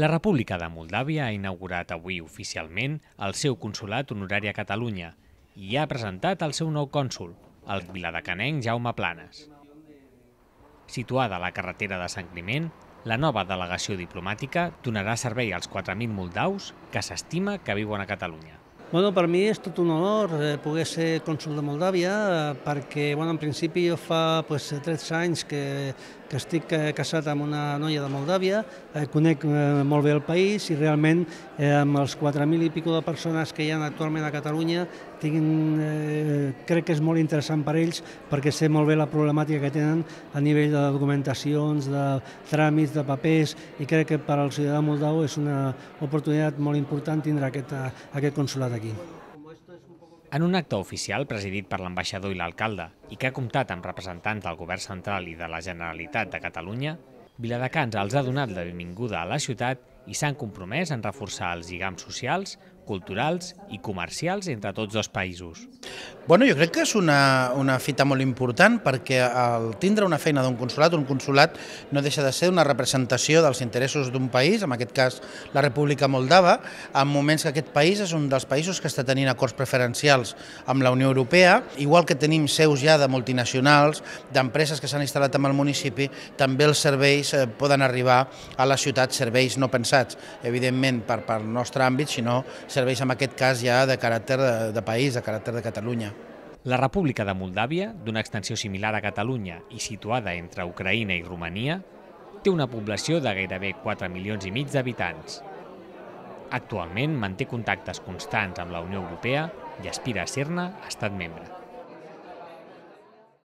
La República de Moldàvia ha inaugurat avui oficialment el seu consulat honorari a Catalunya i ha presentat el seu nou cònsul, el viladecanenc Jaume Planes. Situada a la carretera de Sant Climent, la nova delegació diplomàtica donarà servei als 4.000 moldaus que s'estima que viuen a Catalunya. Bueno, per mi és tot un honor eh, poder ser cònsul de Moldàvia perquè bueno, en principi jo fa pues, 13 anys que, que estic eh, casat amb una noia de Moldàvia, eh, conec eh, molt bé el país i realment eh, amb els 4.000 i pico de persones que hi ha actualment a Catalunya tinguin, eh, crec que és molt interessant per ells perquè sé molt bé la problemàtica que tenen a nivell de documentacions, de tràmits, de papers i crec que per al ciutadà moldau és una oportunitat molt important tindre aquest, eh, aquest consulat aquí. Medellín. En un acte oficial presidit per l'ambaixador i l'alcalde i que ha comptat amb representants del Govern Central i de la Generalitat de Catalunya, Viladecans els ha donat la benvinguda a la ciutat i s'han compromès en reforçar els lligams socials, culturals i comercials entre tots dos països. Bueno, jo crec que és una, una fita molt important perquè el tindre una feina d'un consulat, un consulat no deixa de ser una representació dels interessos d'un país, en aquest cas la República Moldava, en moments que aquest país és un dels països que està tenint acords preferencials amb la Unió Europea, igual que tenim seus ja de multinacionals, d'empreses que s'han instal·lat en el municipi, també els serveis eh, poden arribar a la ciutat, serveis no pensats, evidentment per, per nostre àmbit, sinó serveis en aquest cas ja de caràcter de, eh, de país, de caràcter de Catalunya. Catalunya. La República de Moldàvia, d'una extensió similar a Catalunya i situada entre Ucraïna i Romania, té una població de gairebé 4 milions i mig d'habitants. Actualment manté contactes constants amb la Unió Europea i aspira a ser-ne estat membre.